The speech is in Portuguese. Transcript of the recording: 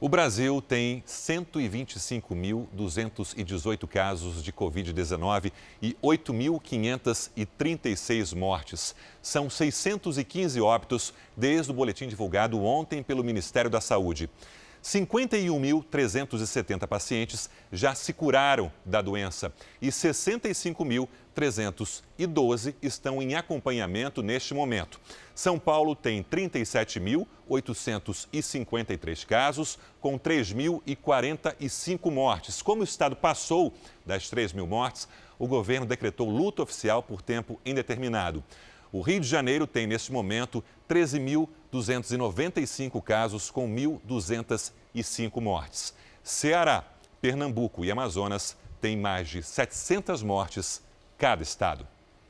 O Brasil tem 125.218 casos de Covid-19 e 8.536 mortes. São 615 óbitos desde o boletim divulgado ontem pelo Ministério da Saúde. 51.370 pacientes já se curaram da doença e 65.312 estão em acompanhamento neste momento. São Paulo tem 37.853 casos, com 3.045 mortes. Como o estado passou das 3.000 mortes, o governo decretou luto oficial por tempo indeterminado. O Rio de Janeiro tem, neste momento, 13.295 casos, com 1.205 mortes. Ceará, Pernambuco e Amazonas têm mais de 700 mortes cada estado.